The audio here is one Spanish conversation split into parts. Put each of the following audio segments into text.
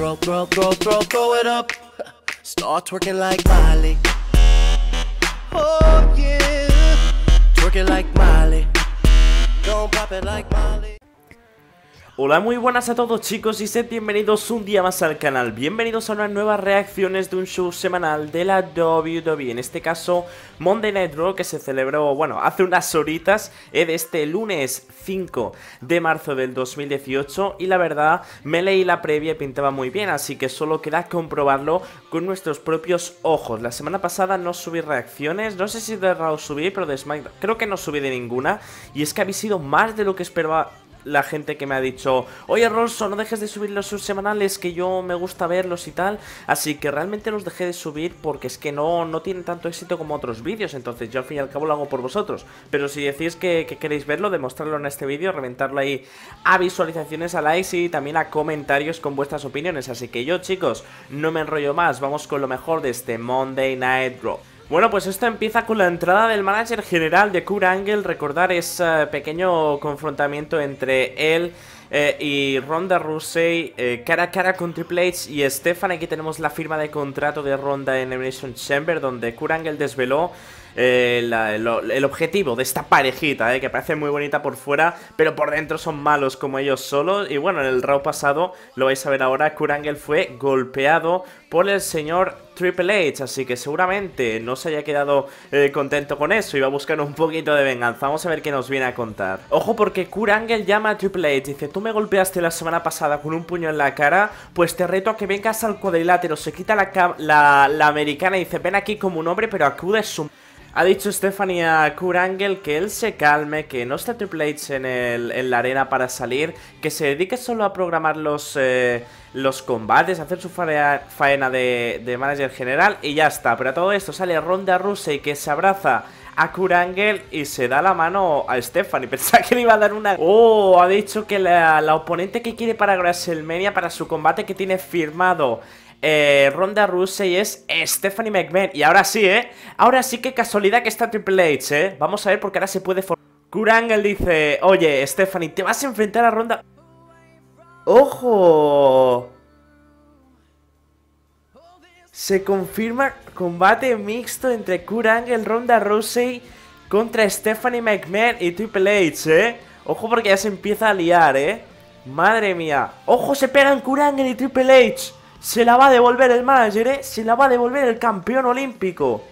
Throw, throw, throw, throw, throw it up. Start twerking like Molly. Oh yeah. Twerking like Molly. Don't pop it like Molly. Hola, muy buenas a todos chicos y sed bienvenidos un día más al canal. Bienvenidos a unas nuevas reacciones de un show semanal de la WWE. En este caso, Monday Night Raw que se celebró, bueno, hace unas horitas eh, de este lunes 5 de marzo del 2018 y la verdad, me leí la previa y pintaba muy bien, así que solo queda comprobarlo con nuestros propios ojos. La semana pasada no subí reacciones, no sé si de Raw subí, pero de SmackDown creo que no subí de ninguna y es que habéis sido más de lo que esperaba la gente que me ha dicho, oye Rolso, no dejes de subir los subsemanales semanales, que yo me gusta verlos y tal. Así que realmente los dejé de subir porque es que no, no tienen tanto éxito como otros vídeos, entonces yo al fin y al cabo lo hago por vosotros. Pero si decís que, queréis verlo, demostrarlo en este vídeo, reventarlo ahí a visualizaciones, a likes y también a comentarios con vuestras opiniones. Así que yo chicos, no me enrollo más, vamos con lo mejor de este Monday Night Raw. Bueno, pues esto empieza con la entrada del manager general de Kurt Recordar ese eh, pequeño confrontamiento entre él eh, y Ronda Rousey eh, cara a cara con Triple H y Stefan. Aquí tenemos la firma de contrato de Ronda en Emulation Chamber, donde Kurt desveló el objetivo de esta parejita, eh, que parece muy bonita por fuera, pero por dentro son malos como ellos solos. Y bueno, en el round pasado, lo vais a ver ahora, Kurangel fue golpeado por el señor Triple H, así que seguramente no se haya quedado eh, contento con eso y va a buscar un poquito de venganza. Vamos a ver qué nos viene a contar. Ojo porque Kurt Angel llama a Triple H, dice, tú me golpeaste la semana pasada con un puño en la cara, pues te reto a que vengas al cuadrilátero, se quita la, la, la americana y dice, ven aquí como un hombre, pero acude su... Ha dicho Stephanie a Kurangel que él se calme, que no está Triple H en, el, en la arena para salir, que se dedique solo a programar los, eh, los combates, a hacer su faena de, manager general y ya está. Pero a todo esto sale Ronda y que se abraza a Kurangel y se da la mano a Stephanie. Pensaba que le iba a dar una... ¡Oh! Ha dicho que la, oponente que quiere para WrestleMania, para su combate que tiene firmado eh, Ronda Rousey es Stephanie McMahon. Y ahora sí, ¿eh? Ahora sí que casualidad que está Triple H, ¿eh? Vamos a ver porque ahora se puede formar. Kurangel dice, oye, Stephanie, te vas a enfrentar a Ronda... ¡Ojo! Se confirma combate mixto entre Kurangel, Ronda Rousey contra Stephanie McMahon y Triple H, ¿eh? Ojo porque ya se empieza a liar, ¿eh? Madre mía. ¡Ojo, se pegan Kurangel y Triple H! Se la va a devolver el manager, ¿eh? Se la va a devolver el campeón olímpico.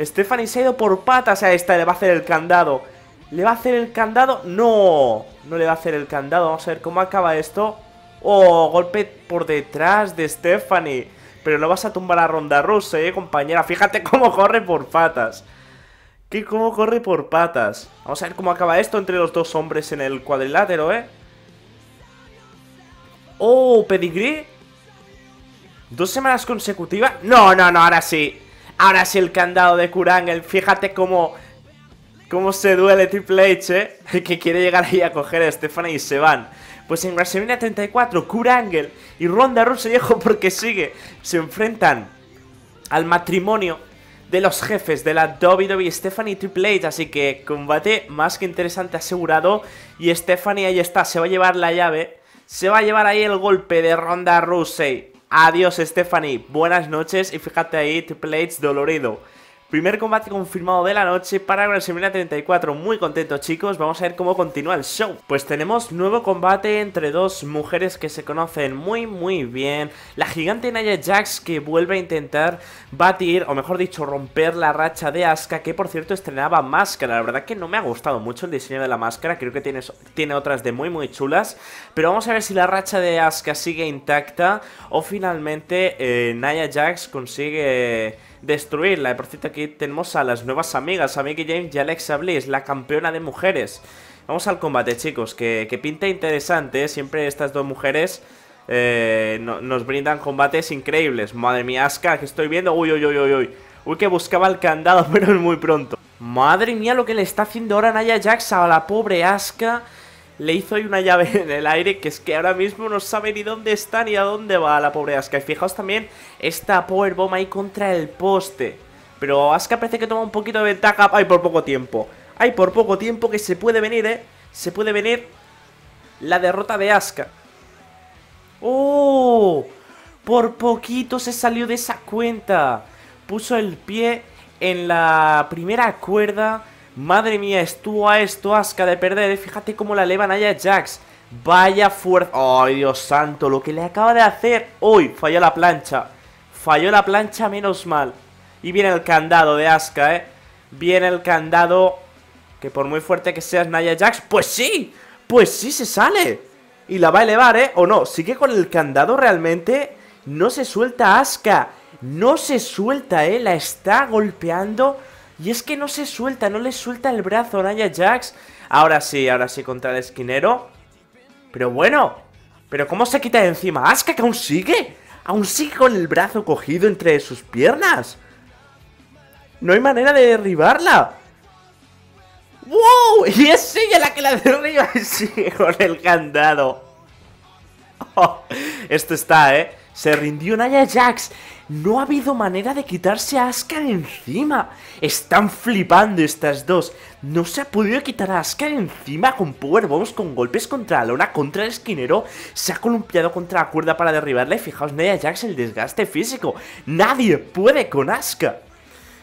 Stephanie se ha ido por patas a esta. Le va a hacer el candado. ¿Le va a hacer el candado? No. No le va a hacer el candado. Vamos a ver cómo acaba esto. Oh, golpe por detrás de Stephanie. Pero no vas a tumbar a Ronda Rusa, eh, compañera. Fíjate cómo corre por patas. ¿Qué? cómo corre por patas. Vamos a ver cómo acaba esto entre los dos hombres en el cuadrilátero, eh. Oh, pedigree ¿Dos semanas consecutivas? No, no, no, ahora sí. Ahora sí el candado de Kurangel. Fíjate cómo... Cómo se duele Triple H, ¿eh? Que quiere llegar ahí a coger a Stephanie y se van. Pues en WrestleMania 34, Kurangel y Ronda Rousey, porque sigue, se enfrentan al matrimonio de los jefes de la WWE, Stephanie Triple H. Así que combate más que interesante asegurado. Y Stephanie ahí está, se va a llevar la llave. Se va a llevar ahí el golpe de Ronda Rousey. Adiós, Stephanie. Buenas noches y fíjate ahí, Triple dolorido. Primer combate confirmado de la noche para WrestleMania 34. Muy contento, chicos. Vamos a ver cómo continúa el show. Pues tenemos nuevo combate entre dos mujeres que se conocen muy, muy bien. La gigante Naya Jax que vuelve a intentar batir, o mejor dicho, romper la racha de Asuka, que por cierto estrenaba máscara. La verdad que no me ha gustado mucho el diseño de la máscara. Creo que tiene, tiene otras de muy, muy chulas. Pero vamos a ver si la racha de Asuka sigue intacta o finalmente eh, Naya Jax consigue destruirla. Y por cierto, aquí tenemos a las nuevas amigas, a James y Alexa Bliss, la campeona de mujeres. Vamos al combate, chicos, que, que pinta interesante. Siempre estas dos mujeres eh, nos brindan combates increíbles. Madre mía, Aska, que estoy viendo. Uy, uy, uy, uy, uy. Uy, que buscaba el candado, pero muy pronto. Madre mía, lo que le está haciendo ahora Naya Jax a la pobre Aska le hizo ahí una llave en el aire que es que ahora mismo no sabe ni dónde está ni a dónde va la pobre Aska. Y fijaos también esta powerbomb ahí contra el poste. Pero Aska parece que toma un poquito de ventaja. ¡Ay, por poco tiempo! ¡Ay, por poco tiempo que se puede venir, eh! Se puede venir la derrota de Aska. ¡Oh! Por poquito se salió de esa cuenta. Puso el pie en la primera cuerda Madre mía, estuvo a esto Asca de perder. ¿eh? Fíjate cómo la eleva allá Jax. Vaya fuerza. ¡Ay, Dios santo! Lo que le acaba de hacer. ¡Uy! Falló la plancha. Falló la plancha, menos mal. Y viene el candado de Aska, ¿eh? Viene el candado. Que por muy fuerte que seas Naya Jax. ¡Pues sí! ¡Pues sí se sale! Y la va a elevar, ¿eh? ¿O no? Sigue con el candado realmente. No se suelta Aska. No se suelta, ¿eh? La está golpeando y es que no se suelta, no le suelta el brazo a Naya Jax. Ahora sí, ahora sí contra el esquinero. Pero bueno, pero ¿cómo se quita de encima? ¡Asca ah, que aún sigue! Aún sigue con el brazo cogido entre sus piernas. No hay manera de derribarla. ¡Wow! Y es ella la que la derriba y sigue con el candado. esto está, ¿eh? Se rindió Naya Jax. No ha habido manera de quitarse a Asuka encima. Están flipando estas dos. No se ha podido quitar a Asuka encima con Power con golpes contra la lona, contra el esquinero. Se ha columpiado contra la cuerda para derribarla. Y fijaos, Naya Jax, el desgaste físico. Nadie puede con Asuka.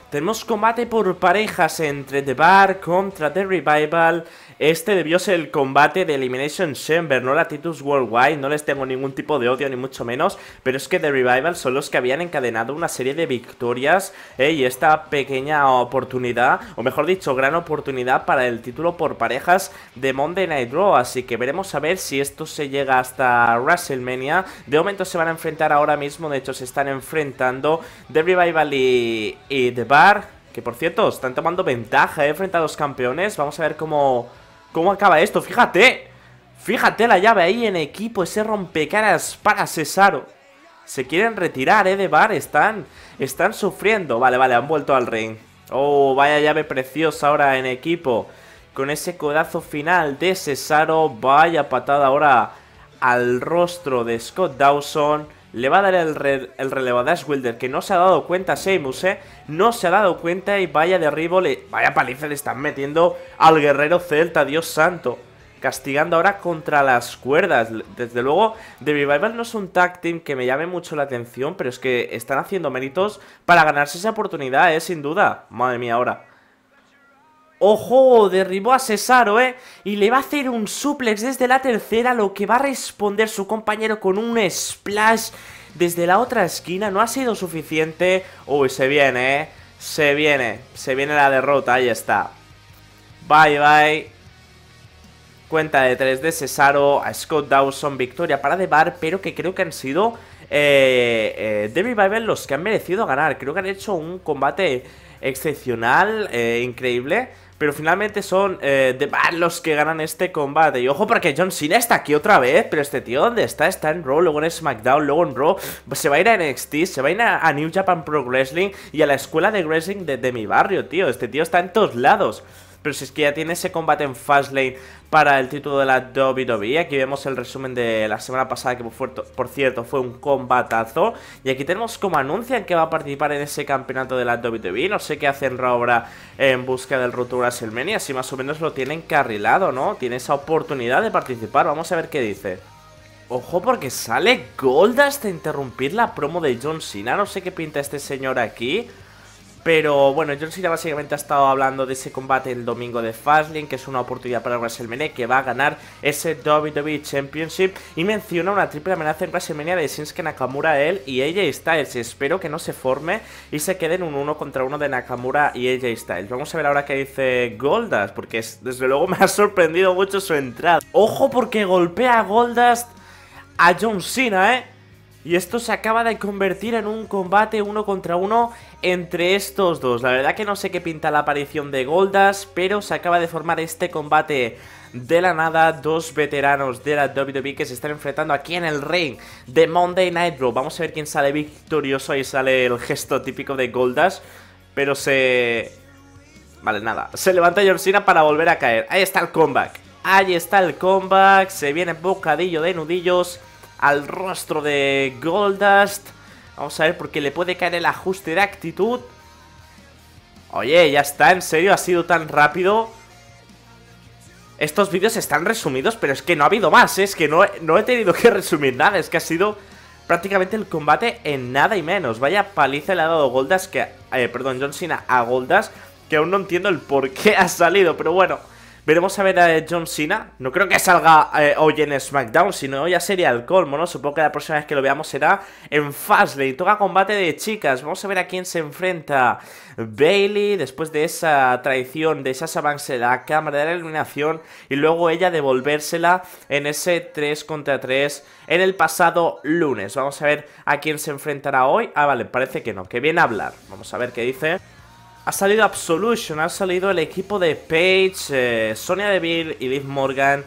Tenemos combate por parejas entre The Bar contra The Revival. Este debió ser el combate de Elimination Chamber, no la Titus Worldwide, no les tengo ningún tipo de odio ni mucho menos, pero es que The Revival son los que habían encadenado una serie de victorias eh, y esta pequeña oportunidad, o mejor dicho, gran oportunidad para el título por parejas de Monday Night Raw, así que veremos a ver si esto se llega hasta WrestleMania. De momento se van a enfrentar ahora mismo, de hecho se están enfrentando The Revival y, The Bar, que por cierto están tomando ventaja eh, frente a los campeones, vamos a ver cómo ¿Cómo acaba esto? Fíjate. Fíjate la llave ahí en equipo. Ese rompecaras para Cesaro. Se quieren retirar, ¿eh? De bar. Están, están sufriendo. Vale, vale. Han vuelto al ring. Oh, vaya llave preciosa ahora en equipo. Con ese codazo final de Cesaro. Vaya patada ahora al rostro de Scott Dawson. Le va a dar el, a Wilder, que no se ha dado cuenta Seamus, ¿eh? No se ha dado cuenta y vaya derribo, le vaya paliza le están metiendo al guerrero celta, Dios santo. Castigando ahora contra las cuerdas. Desde luego, The Revival no es un tag team que me llame mucho la atención, pero es que están haciendo méritos para ganarse esa oportunidad, ¿eh? Sin duda. Madre mía, ahora. Ojo, derribó a Cesaro, ¿eh? Y le va a hacer un suplex desde la tercera, lo que va a responder su compañero con un splash desde la otra esquina. No ha sido suficiente. Uy, se viene, ¿eh? Se viene. Se viene la derrota, ahí está. Bye, bye. Cuenta de 3 de Cesaro a Scott Dawson, victoria para The Bar, pero que creo que han sido eh, eh, The los que han merecido ganar. Creo que han hecho un combate excepcional, eh, increíble. Pero finalmente son eh, los que ganan este combate. Y ojo, porque John Cena está aquí otra vez. Pero este tío, ¿dónde está? Está en Raw, luego en SmackDown, luego en Raw. Se va a ir a NXT, se va a ir a, New Japan Pro Wrestling y a la escuela de wrestling de mi barrio, tío. Este tío está en todos lados. Pero si es que ya tiene ese combate en Fastlane para el título de la WWE. Aquí vemos el resumen de la semana pasada, que por cierto fue un combatazo. Y aquí tenemos como anuncian que va a participar en ese campeonato de la WWE. No sé qué hacen ahora en busca del Roto WrestleMania. Si más o menos lo tienen carrilado, ¿no? Tiene esa oportunidad de participar. Vamos a ver qué dice. Ojo porque sale Gold hasta interrumpir la promo de John Cena. No sé qué pinta este señor aquí. Pero bueno, John Cena básicamente ha estado hablando de ese combate el domingo de Fastlane, que es una oportunidad para WrestleMania, que va a ganar ese WWE Championship. Y menciona una triple amenaza en WrestleMania de Shinsuke Nakamura, él y AJ Styles. Espero que no se forme y se queden un uno contra uno de Nakamura y AJ Styles. Vamos a ver ahora qué dice Goldas, porque desde luego me ha sorprendido mucho su entrada. Ojo porque golpea a Goldas a John Cena, ¿eh? Y esto se acaba de convertir en un combate uno contra uno entre estos dos. La verdad que no sé qué pinta la aparición de Goldas, pero se acaba de formar este combate de la nada. Dos veteranos de la WWE que se están enfrentando aquí en el ring de Monday Night Raw. Vamos a ver quién sale victorioso. Ahí sale el gesto típico de Goldas, pero se... Vale, nada. Se levanta Yorsina para volver a caer. Ahí está el comeback. Ahí está el comeback. Se viene bocadillo de nudillos al rostro de Goldust. Vamos a ver por qué le puede caer el ajuste de actitud. Oye, ya está, en serio, ha sido tan rápido. Estos vídeos están resumidos, pero es que no ha habido más, ¿eh? es que no, he tenido que resumir nada, es que ha sido prácticamente el combate en nada y menos. Vaya paliza le ha dado Goldas que... Eh, perdón, John Cena a Goldust que aún no entiendo el por qué ha salido, pero bueno... Veremos a ver a John Cena. No creo que salga eh, hoy en SmackDown, sino ya sería el colmo, ¿no? Supongo que la próxima vez que lo veamos será en Fastlane. Toca combate de chicas. Vamos a ver a quién se enfrenta Bailey después de esa traición de esas avances de la cámara de la iluminación y luego ella devolvérsela en ese 3 contra 3 en el pasado lunes. Vamos a ver a quién se enfrentará hoy. Ah, vale, parece que no, que viene a hablar. Vamos a ver qué dice. Ha salido Absolution, ha salido el equipo de Paige, eh, Sonia Deville y Liv Morgan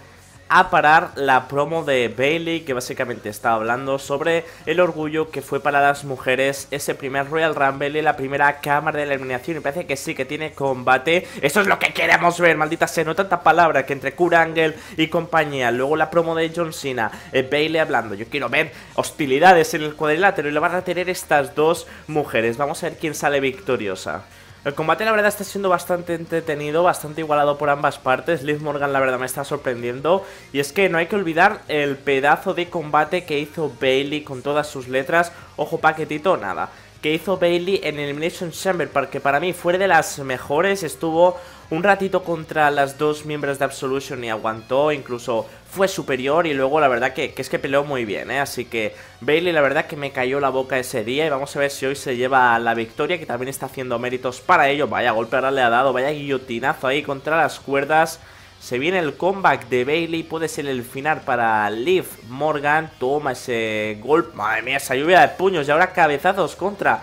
a parar la promo de Bailey que básicamente estaba hablando sobre el orgullo que fue para las mujeres ese primer Royal Rumble y la primera cámara de la eliminación y parece que sí que tiene combate eso es lo que queremos ver maldita sea no tanta palabra que entre Kurt Angle y compañía luego la promo de John Cena eh, Bailey hablando yo quiero ver hostilidades en el cuadrilátero y lo van a tener estas dos mujeres vamos a ver quién sale victoriosa el combate la verdad está siendo bastante entretenido, bastante igualado por ambas partes. Liv Morgan la verdad me está sorprendiendo. Y es que no hay que olvidar el pedazo de combate que hizo Bailey con todas sus letras. Ojo paquetito, nada que hizo Bailey en Elimination Chamber, porque para mí fue de las mejores, estuvo un ratito contra las dos miembros de Absolution y aguantó, incluso fue superior y luego la verdad que, es que peleó muy bien, ¿eh? así que Bailey la verdad que me cayó la boca ese día y vamos a ver si hoy se lleva la victoria que también está haciendo méritos para ello, vaya golpe ahora le ha dado, vaya guillotinazo ahí contra las cuerdas. Se viene el comeback de Bailey, puede ser el final para Liv Morgan. Toma ese golpe, madre mía, esa lluvia de puños y ahora cabezazos contra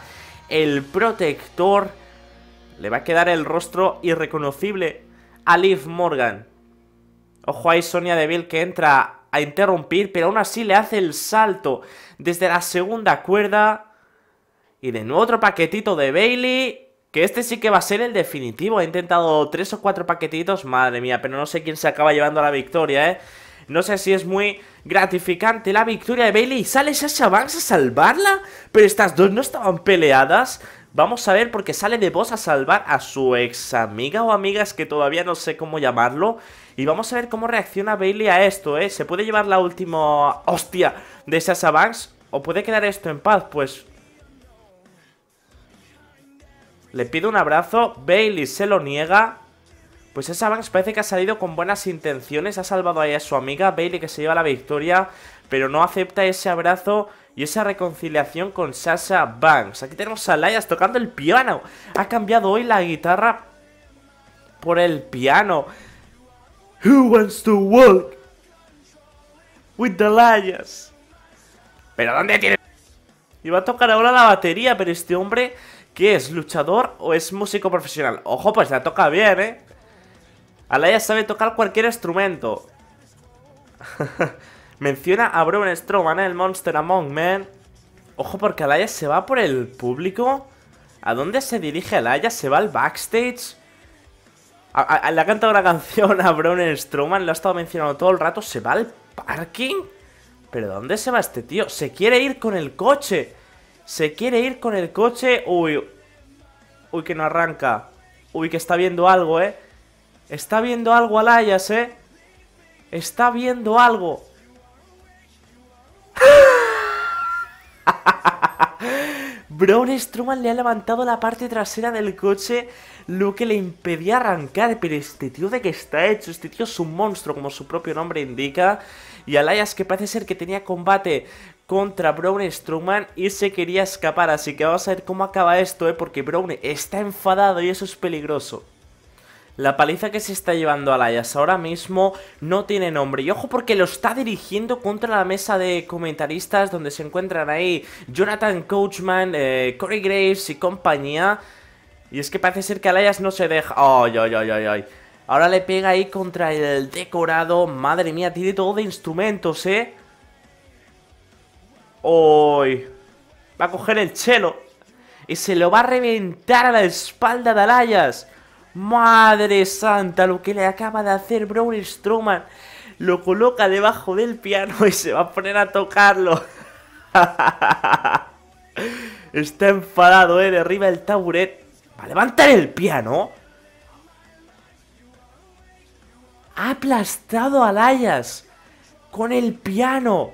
el protector. Le va a quedar el rostro irreconocible a Liv Morgan. Ojo ahí Sonia Deville que entra a interrumpir, pero aún así le hace el salto desde la segunda cuerda. Y de nuevo otro paquetito de Bailey. Que este sí que va a ser el definitivo. Ha intentado tres o cuatro paquetitos. Madre mía, pero no sé quién se acaba llevando la victoria, ¿eh? No sé si es muy gratificante la victoria de Bailey. ¿Sale Sasha Banks a salvarla? Pero estas dos no estaban peleadas. Vamos a ver porque sale de voz a salvar a su ex amiga o amigas que todavía no sé cómo llamarlo. Y vamos a ver cómo reacciona Bailey a esto, ¿eh? ¿Se puede llevar la última hostia de esas Banks? ¿O puede quedar esto en paz? Pues le pido un abrazo, Bailey se lo niega pues esa Banks parece que ha salido con buenas intenciones, ha salvado a su amiga Bailey que se lleva la victoria, pero no acepta ese abrazo y esa reconciliación con Sasha Banks. Aquí tenemos a Layas tocando el piano. Ha cambiado hoy la guitarra por el piano. Who wants to walk with the Layas? ¿Pero dónde tiene...? Y va a tocar ahora la batería, pero este hombre, ¿qué es? ¿Luchador o es músico profesional? Ojo, pues la toca bien, ¿eh? Alaya sabe tocar cualquier instrumento. Menciona a Brown Strowman, el Monster Among Men. Ojo porque Alaya se va por el público. ¿A dónde se dirige Alaya? ¿Se va al backstage? le ha cantado una canción a Braun Strowman, lo ha estado mencionando todo el rato. ¿Se va al parking? ¿Pero dónde se va este tío? Se quiere ir con el coche. Se quiere ir con el coche. Uy. Uy, que no arranca. Uy, que está viendo algo, ¿eh? Está viendo algo Alayas, ¿eh? Está viendo algo. Brown Strowman le ha levantado la parte trasera del coche, lo que le impedía arrancar, pero este tío de que está hecho, este tío es un monstruo, como su propio nombre indica, y Alayas que parece ser que tenía combate contra Brown Strowman y se quería escapar, así que vamos a ver cómo acaba esto, ¿eh? porque Brown está enfadado y eso es peligroso. La paliza que se está llevando a Alayas ahora mismo no tiene nombre. Y ojo porque lo está dirigiendo contra la mesa de comentaristas donde se encuentran ahí Jonathan Coachman, eh, Corey Graves y compañía. Y es que parece ser que Alayas no se deja... ¡Ay, ay, ay, ay! ay. Ahora le pega ahí contra el decorado. Madre mía, tiene todo de instrumentos, ¿eh? ¡Uy! Va a coger el chelo. Y se lo va a reventar a la espalda de Alayas. Madre santa, lo que le acaba de hacer Braun Strowman. Lo coloca debajo del piano y se va a poner a tocarlo. Está enfadado, eh. Derriba el taburet. Va a levantar el piano. Ha aplastado a Layas con el piano.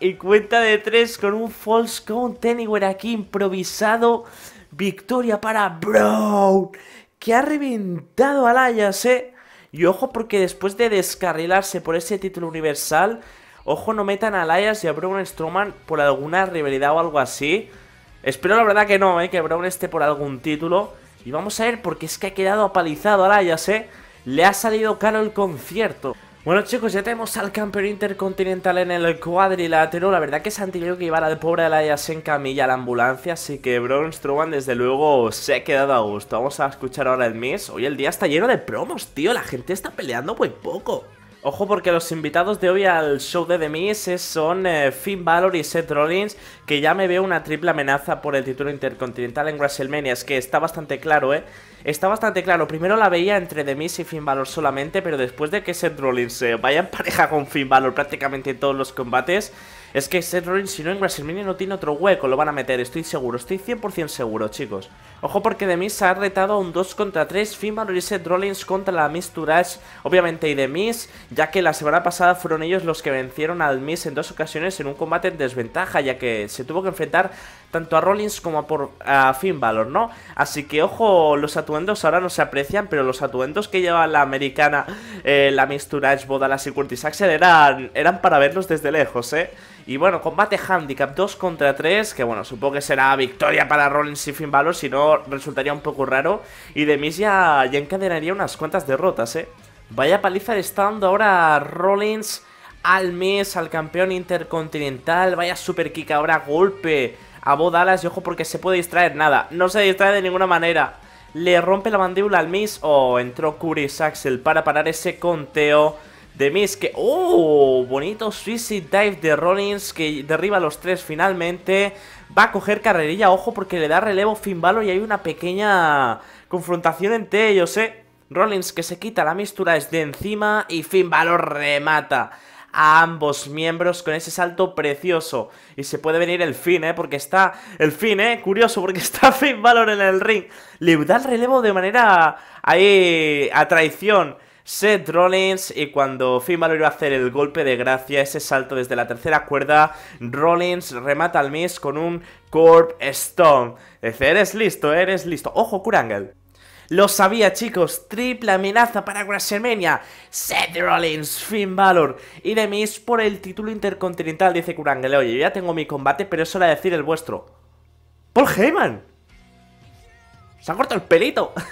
Y cuenta de tres con un false count anywhere aquí improvisado Victoria para Brown, que ha reventado a Alayas, ¿eh? Y ojo porque después de descarrilarse por ese título universal, ojo no metan a Lyas y a Brown Strowman por alguna rivalidad o algo así. Espero la verdad que no, ¿eh? Que Brown esté por algún título. Y vamos a ver porque es que ha quedado apalizado a Layas, ¿eh? Le ha salido caro el concierto. Bueno chicos, ya tenemos al campeón intercontinental en el cuadrilátero La verdad que se han tenido que llevar al pobre la en camilla a la ambulancia Así que Braun Strowman desde luego se ha quedado a gusto Vamos a escuchar ahora el Miss. Hoy el día está lleno de promos, tío, la gente está peleando muy poco Ojo porque los invitados de hoy al show de The Miz son eh, Finn Balor y Seth Rollins, que ya me veo una triple amenaza por el título intercontinental en WrestleMania, es que está bastante claro, ¿eh? Está bastante claro, primero la veía entre The Miz y Finn Balor solamente, pero después de que Seth Rollins vaya en pareja con Finn Balor prácticamente en todos los combates, es que Seth Rollins si no en WrestleMania no tiene otro hueco, lo van a meter, estoy seguro, estoy 100% seguro chicos. Ojo porque Demis ha retado un 2 contra 3. y Seth Rollins contra la Miss Tourage, obviamente, y Miss, ya que la semana pasada fueron ellos los que vencieron al Miss en dos ocasiones en un combate en desventaja, ya que se tuvo que enfrentar tanto a Rollins como a, Finn Balor, ¿no? Así que ojo, los atuendos ahora no se aprecian, pero los atuendos que lleva la americana, eh, la Miss Tourage, Bodalas y Curtis Axel eran, para verlos desde lejos, ¿eh? Y bueno, combate handicap 2 contra 3, que bueno, supongo que será victoria para Rollins y Finn Balor, si no resultaría un poco raro. Y Demis ya, ya encadenaría unas cuantas derrotas, ¿eh? Vaya paliza de estando ahora Rollins al Miss, al campeón intercontinental. Vaya super kick ahora, golpe a bodalas. Y ojo porque se puede distraer nada. No se distrae de ninguna manera. Le rompe la mandíbula al Miss. Oh, entró Curry Axel para parar ese conteo de Miss. Que, oh, bonito Suicide Dive de Rollins que derriba a los tres finalmente va a coger carrerilla, ojo, porque le da relevo Finn Balor y hay una pequeña confrontación entre ellos, ¿eh? Rollins que se quita la mistura es de encima y Finn Balor remata a ambos miembros con ese salto precioso. Y se puede venir el fin, ¿eh? Porque está... El fin, ¿eh? Curioso, porque está Finn Balor en el ring. Le da el relevo de manera... Ahí... A traición. Seth Rollins y cuando Finn Balor iba a hacer el golpe de gracia, ese salto desde la tercera cuerda, Rollins remata al Miss con un Corp Stone. Dice, eres listo, eres listo. Ojo, Kurangel. Lo sabía, chicos. Triple amenaza para WrestleMania. Seth Rollins, Finn Balor y The Miss por el título intercontinental, dice Kurangel. Oye, yo ya tengo mi combate, pero eso era decir el vuestro. Por Heyman! ¡Se ha cortado el pelito!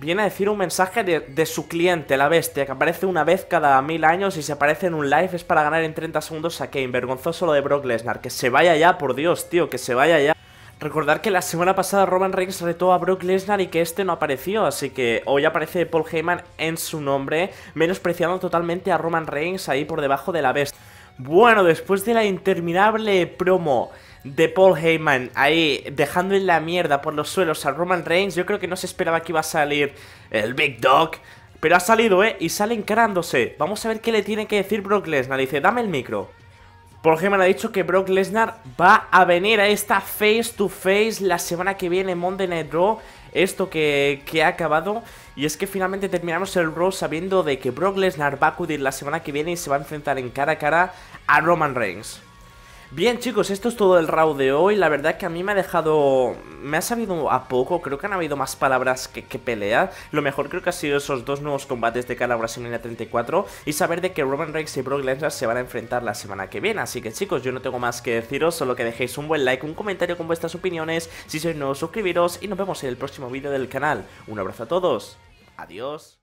viene a decir un mensaje de, su cliente, la bestia, que aparece una vez cada mil años y se aparece en un live, es para ganar en 30 segundos a Kane. Vergonzoso lo de Brock Lesnar, que se vaya ya, por Dios, tío, que se vaya ya. Recordar que la semana pasada Roman Reigns retó a Brock Lesnar y que este no apareció, así que hoy aparece Paul Heyman en su nombre, menospreciando totalmente a Roman Reigns ahí por debajo de la bestia. Bueno, después de la interminable promo de Paul Heyman ahí dejando en la mierda por los suelos a Roman Reigns. Yo creo que no se esperaba que iba a salir el Big Dog. Pero ha salido, ¿eh? Y sale encarándose. Vamos a ver qué le tiene que decir Brock Lesnar. Dice, dame el micro. Paul Heyman ha dicho que Brock Lesnar va a venir a esta face to face la semana que viene en Monday Night Raw. Esto que, que ha acabado. Y es que finalmente terminamos el Raw sabiendo de que Brock Lesnar va a acudir la semana que viene y se va a enfrentar en cara a cara a Roman Reigns. Bien chicos, esto es todo el round de hoy, la verdad que a mí me ha dejado... me ha sabido a poco, creo que han habido más palabras que, que lo mejor creo que ha sido esos dos nuevos combates de cara a 34 y saber de que Roman Reigns y Brock Lesnar se van a enfrentar la semana que viene, así que chicos, yo no tengo más que deciros, solo que dejéis un buen like, un comentario con vuestras opiniones, si sois nuevos suscribiros y nos vemos en el próximo vídeo del canal, un abrazo a todos, adiós.